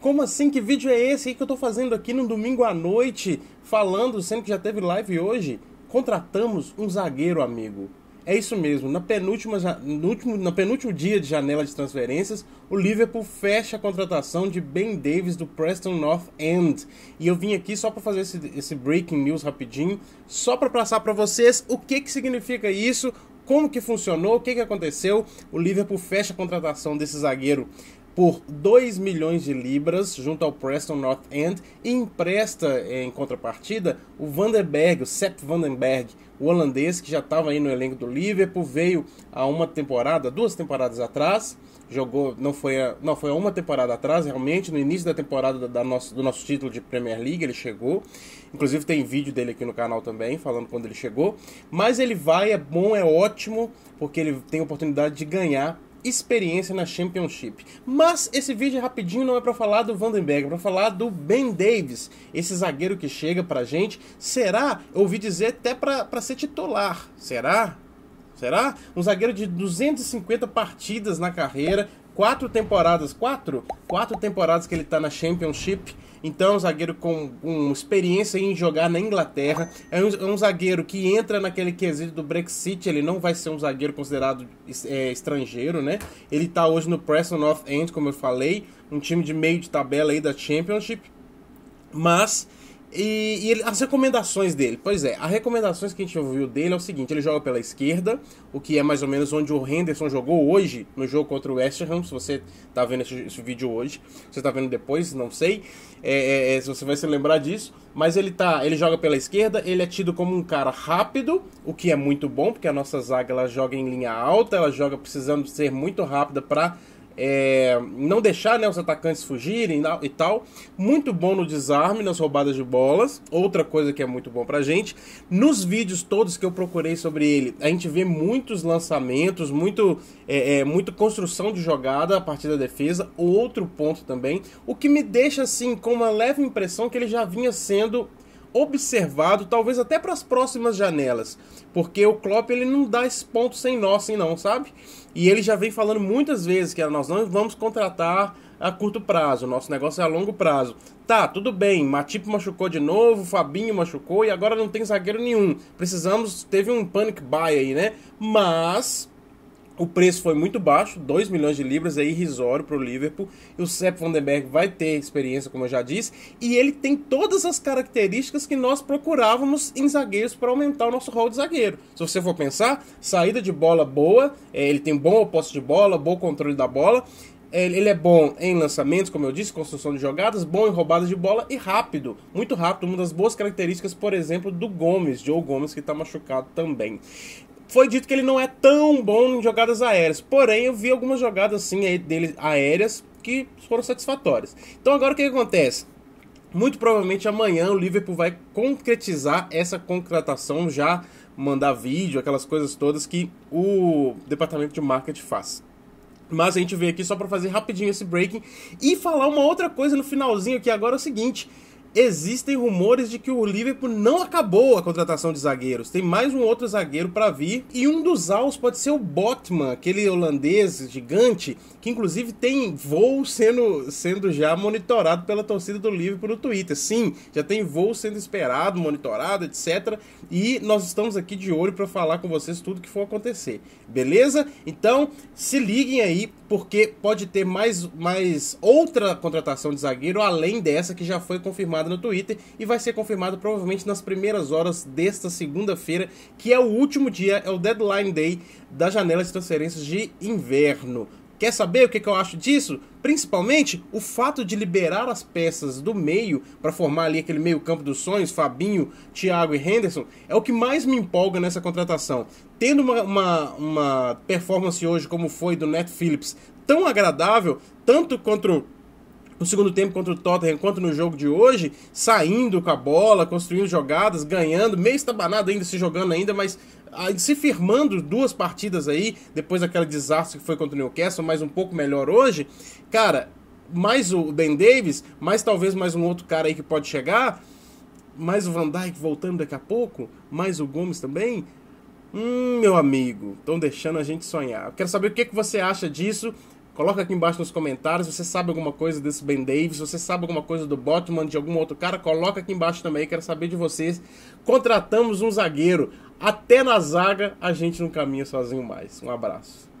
Como assim? Que vídeo é esse que eu tô fazendo aqui no domingo à noite? Falando, sendo que já teve live hoje? Contratamos um zagueiro, amigo. É isso mesmo, na penúltima, no último, na penúltimo dia de janela de transferências, o Liverpool fecha a contratação de Ben Davis do Preston North End. E eu vim aqui só para fazer esse, esse breaking news rapidinho, só para passar para vocês o que, que significa isso, como que funcionou, o que, que aconteceu. O Liverpool fecha a contratação desse zagueiro por 2 milhões de libras junto ao Preston North End e empresta eh, em contrapartida o Vandenberg, o Sepp Vandenberg, o holandês que já estava aí no elenco do Liverpool, veio há uma temporada, duas temporadas atrás, jogou, não foi, não foi há uma temporada atrás, realmente, no início da temporada da, da nosso, do nosso título de Premier League, ele chegou. Inclusive tem vídeo dele aqui no canal também, falando quando ele chegou. Mas ele vai, é bom, é ótimo, porque ele tem oportunidade de ganhar experiência na Championship. Mas esse vídeo é rapidinho não é para falar do Vandenberg, é para falar do Ben Davis, esse zagueiro que chega pra gente. Será? Eu ouvi dizer até para ser titular. Será? Será? Um zagueiro de 250 partidas na carreira, quatro temporadas, quatro? Quatro temporadas que ele tá na Championship então é um zagueiro com um, experiência em jogar na Inglaterra. É um, é um, zagueiro que entra naquele quesito do Brexit. Ele não vai ser um zagueiro considerado é, estrangeiro, né? Ele está hoje no Preston North End, como eu falei. Um time de meio de tabela aí da Championship. Mas e, e ele, as recomendações dele, pois é, as recomendações que a gente ouviu dele é o seguinte: ele joga pela esquerda, o que é mais ou menos onde o Henderson jogou hoje no jogo contra o West Ham. Se você está vendo esse, esse, vídeo hoje, você está vendo depois, não sei é, é, é, se você vai se lembrar disso. Mas ele tá, ele joga pela esquerda, ele é tido como um cara rápido, o que é muito bom, porque a nossa zaga ela joga em linha alta, ela joga precisando ser muito rápida para é, não deixar né, os atacantes fugirem e tal. Muito bom no desarme, nas roubadas de bolas. Outra coisa que é muito bom pra gente. Nos vídeos todos que eu procurei sobre ele, a gente vê muitos lançamentos, muito, é, é, muito construção de jogada a partir da defesa. Outro ponto também. O que me deixa assim com uma leve impressão que ele já vinha sendo observado, talvez até para as próximas janelas, porque o Klopp ele não dá esse ponto sem nós sem não, sabe? E ele já vem falando muitas vezes que nós não vamos contratar a curto prazo, nosso negócio é a longo prazo. Tá, tudo bem, Matip machucou de novo, Fabinho machucou e agora não tem zagueiro nenhum. Precisamos, teve um panic buy aí, né? Mas o preço foi muito baixo, 2 milhões de libras, é irrisório para o Liverpool. E o Sepp Vandenberg vai ter experiência, como eu já disse, e ele tem todas as características que nós procurávamos em zagueiros para aumentar o nosso rol de zagueiro. Se você for pensar, saída de bola boa, é, ele tem bom posse de bola, bom controle da bola. É, ele é bom em lançamentos, como eu disse, construção de jogadas, bom em roubadas de bola e rápido, muito rápido. Uma das boas características, por exemplo, do Gomes, Joe Gomes, que está machucado também. Foi dito que ele não é tão bom em jogadas aéreas, porém eu vi algumas jogadas assim dele aéreas que foram satisfatórias. Então agora o que, que acontece? Muito provavelmente amanhã o Liverpool vai concretizar essa contratação, já mandar vídeo, aquelas coisas todas que o departamento de marketing faz. Mas a gente veio aqui só para fazer rapidinho esse breaking e falar uma outra coisa no finalzinho que agora é o seguinte existem rumores de que o Liverpool não acabou a contratação de zagueiros. Tem mais um outro zagueiro para vir e um dos alvos pode ser o Botman, aquele holandês gigante que inclusive tem voo sendo, sendo já monitorado pela torcida do Liverpool no Twitter. Sim, já tem voo sendo esperado, monitorado, etc. E nós estamos aqui de olho para falar com vocês tudo que for acontecer. Beleza? Então, se liguem aí porque pode ter mais mais outra contratação de zagueiro além dessa que já foi confirmada confirmada no Twitter e vai ser confirmada provavelmente nas primeiras horas desta segunda-feira, que é o último dia, é o deadline day da janela de transferências de inverno. Quer saber o que, eu acho disso? Principalmente o fato de liberar as peças do meio para formar ali aquele meio-campo dos sonhos, Fabinho, Thiago e Henderson, é o que mais me empolga nessa contratação. Tendo uma, uma, uma performance hoje, como foi do Net Phillips, tão agradável, tanto contra no segundo tempo contra o Tottenham, quanto no jogo de hoje, saindo com a bola, construindo jogadas, ganhando, meio estabanado ainda, se jogando ainda, mas ah, se firmando duas partidas aí, depois daquele desastre que foi contra o Newcastle, mas um pouco melhor hoje, cara, mais o Ben Davis, mais talvez mais um outro cara aí que pode chegar, mais o Van Dijk voltando daqui a pouco, mais o Gomes também, Hum, meu amigo, estão deixando a gente sonhar. quero saber o que, é que você acha disso. Coloca aqui embaixo nos comentários você sabe alguma coisa desse Ben Davis, você sabe alguma coisa do Botman, de algum outro cara, coloca aqui embaixo também, quero saber de vocês. Contratamos um zagueiro, até na zaga a gente não caminha sozinho mais. Um abraço.